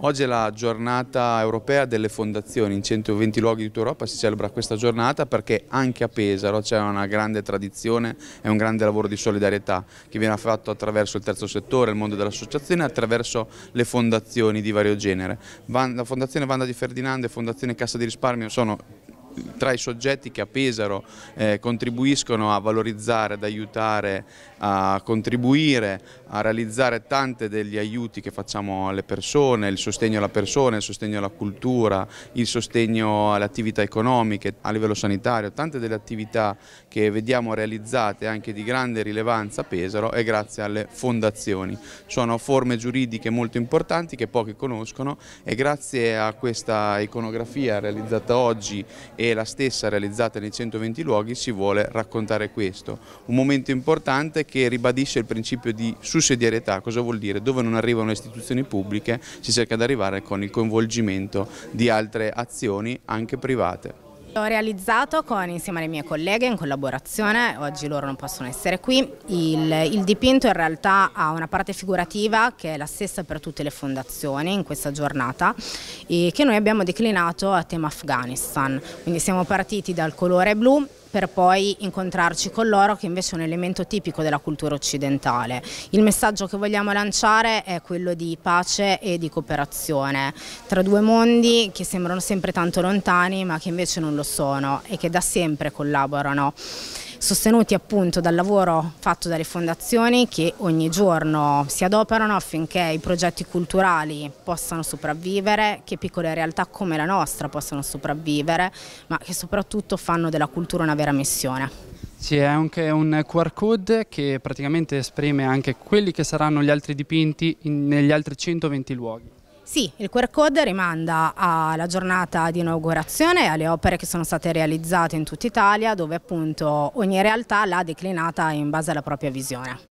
Oggi è la giornata europea delle fondazioni, in 120 luoghi di tutta Europa si celebra questa giornata perché anche a Pesaro c'è una grande tradizione e un grande lavoro di solidarietà che viene fatto attraverso il terzo settore, il mondo dell'associazione e attraverso le fondazioni di vario genere. La fondazione Vanda di Ferdinando e Fondazione Cassa di Risparmio sono tra i soggetti che a Pesaro eh, contribuiscono a valorizzare, ad aiutare, a contribuire, a realizzare tante degli aiuti che facciamo alle persone, il sostegno alla persona, il sostegno alla cultura, il sostegno alle attività economiche, a livello sanitario, tante delle attività che vediamo realizzate anche di grande rilevanza a Pesaro è grazie alle fondazioni. Sono forme giuridiche molto importanti che pochi conoscono e grazie a questa iconografia realizzata oggi e e la stessa realizzata nei 120 luoghi si vuole raccontare questo. Un momento importante che ribadisce il principio di sussidiarietà, cosa vuol dire? Dove non arrivano le istituzioni pubbliche si cerca di arrivare con il coinvolgimento di altre azioni anche private. Ho realizzato con, insieme alle mie colleghe in collaborazione, oggi loro non possono essere qui. Il, il dipinto in realtà ha una parte figurativa che è la stessa per tutte le fondazioni in questa giornata e che noi abbiamo declinato a tema Afghanistan. Quindi siamo partiti dal colore blu per poi incontrarci con l'oro che invece è un elemento tipico della cultura occidentale. Il messaggio che vogliamo lanciare è quello di pace e di cooperazione tra due mondi che sembrano sempre tanto lontani ma che invece non lo sono e che da sempre collaborano sostenuti appunto dal lavoro fatto dalle fondazioni che ogni giorno si adoperano affinché i progetti culturali possano sopravvivere, che piccole realtà come la nostra possano sopravvivere, ma che soprattutto fanno della cultura una vera missione. Sì, è anche un QR code che praticamente esprime anche quelli che saranno gli altri dipinti negli altri 120 luoghi. Sì, il QR code rimanda alla giornata di inaugurazione, alle opere che sono state realizzate in tutta Italia, dove appunto ogni realtà l'ha declinata in base alla propria visione.